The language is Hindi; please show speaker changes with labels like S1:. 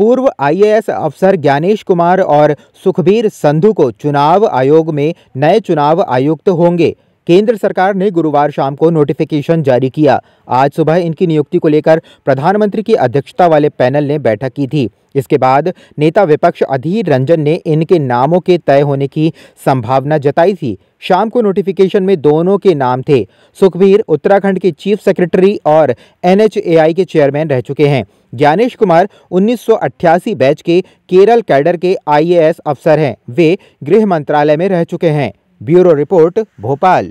S1: पूर्व आईएएस अफसर ज्ञानेश कुमार और सुखबीर संधू को चुनाव आयोग में नए चुनाव आयुक्त होंगे केंद्र सरकार ने गुरुवार शाम को नोटिफिकेशन जारी किया आज सुबह इनकी नियुक्ति को लेकर प्रधानमंत्री की अध्यक्षता वाले पैनल ने बैठक की थी इसके बाद नेता विपक्ष अधीर रंजन ने इनके नामों के तय होने की संभावना जताई थी शाम को नोटिफिकेशन में दोनों के नाम थे सुखबीर उत्तराखंड के चीफ सेक्रेटरी और एनएचएआई के चेयरमैन रह चुके हैं ज्ञानेश कुमार 1988 बैच के केरल कैडर के आईएएस अफसर हैं वे गृह मंत्रालय में रह चुके हैं ब्यूरो रिपोर्ट भोपाल